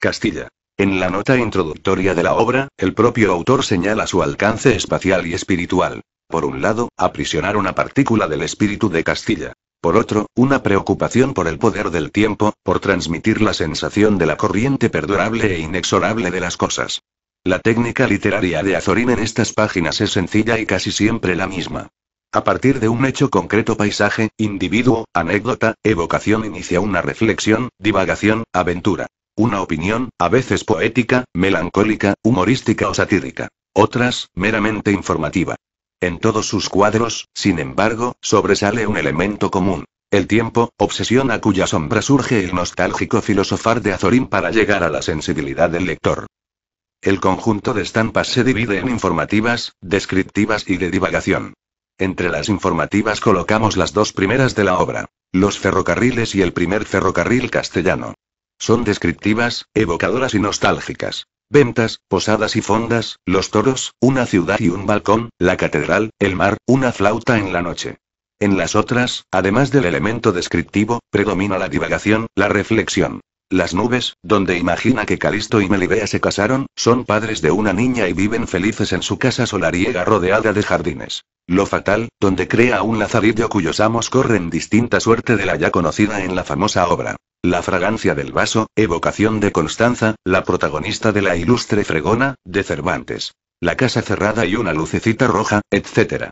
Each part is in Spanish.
Castilla. En la nota introductoria de la obra, el propio autor señala su alcance espacial y espiritual. Por un lado, aprisionar una partícula del espíritu de Castilla. Por otro, una preocupación por el poder del tiempo, por transmitir la sensación de la corriente perdurable e inexorable de las cosas. La técnica literaria de Azorín en estas páginas es sencilla y casi siempre la misma. A partir de un hecho concreto paisaje, individuo, anécdota, evocación inicia una reflexión, divagación, aventura. Una opinión, a veces poética, melancólica, humorística o satírica. Otras, meramente informativa. En todos sus cuadros, sin embargo, sobresale un elemento común. El tiempo, obsesión a cuya sombra surge el nostálgico filosofar de Azorín para llegar a la sensibilidad del lector. El conjunto de estampas se divide en informativas, descriptivas y de divagación. Entre las informativas colocamos las dos primeras de la obra, Los ferrocarriles y el primer ferrocarril castellano. Son descriptivas, evocadoras y nostálgicas. Ventas, posadas y fondas, los toros, una ciudad y un balcón, la catedral, el mar, una flauta en la noche. En las otras, además del elemento descriptivo, predomina la divagación, la reflexión. Las nubes, donde imagina que Calisto y Melibea se casaron, son padres de una niña y viven felices en su casa solariega rodeada de jardines. Lo fatal, donde crea un lazarillo cuyos amos corren distinta suerte de la ya conocida en la famosa obra. La fragancia del vaso, evocación de Constanza, la protagonista de la ilustre fregona, de Cervantes. La casa cerrada y una lucecita roja, etc.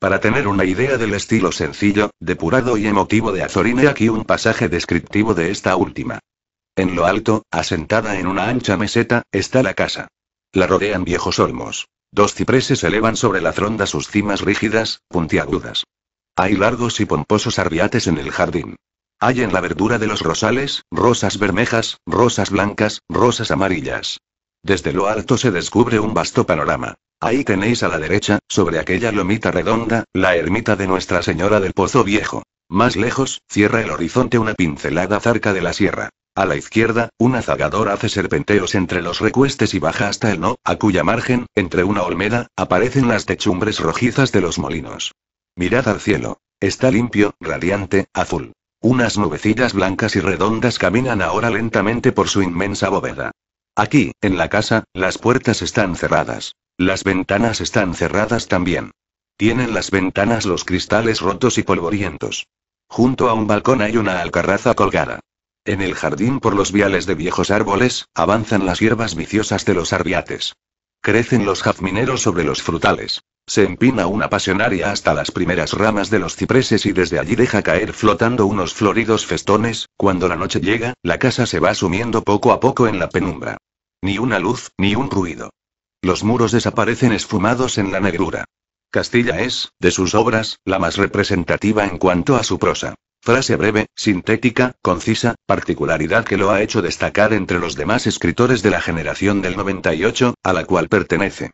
Para tener una idea del estilo sencillo, depurado y emotivo de Azorín aquí un pasaje descriptivo de esta última. En lo alto, asentada en una ancha meseta, está la casa. La rodean viejos olmos. Dos cipreses elevan sobre la fronda sus cimas rígidas, puntiagudas. Hay largos y pomposos arriates en el jardín. Hay en la verdura de los rosales, rosas bermejas, rosas blancas, rosas amarillas. Desde lo alto se descubre un vasto panorama. Ahí tenéis a la derecha, sobre aquella lomita redonda, la ermita de Nuestra Señora del Pozo Viejo. Más lejos, cierra el horizonte una pincelada zarca de la sierra. A la izquierda, una zagadora hace serpenteos entre los recuestes y baja hasta el no, a cuya margen, entre una olmeda, aparecen las techumbres rojizas de los molinos. Mirad al cielo. Está limpio, radiante, azul. Unas nubecillas blancas y redondas caminan ahora lentamente por su inmensa bóveda. Aquí, en la casa, las puertas están cerradas. Las ventanas están cerradas también. Tienen las ventanas los cristales rotos y polvorientos. Junto a un balcón hay una alcarraza colgada. En el jardín por los viales de viejos árboles, avanzan las hierbas viciosas de los arbiates. Crecen los jazmineros sobre los frutales. Se empina una pasionaria hasta las primeras ramas de los cipreses y desde allí deja caer flotando unos floridos festones, cuando la noche llega, la casa se va sumiendo poco a poco en la penumbra. Ni una luz, ni un ruido. Los muros desaparecen esfumados en la negrura. Castilla es, de sus obras, la más representativa en cuanto a su prosa. Frase breve, sintética, concisa, particularidad que lo ha hecho destacar entre los demás escritores de la generación del 98, a la cual pertenece.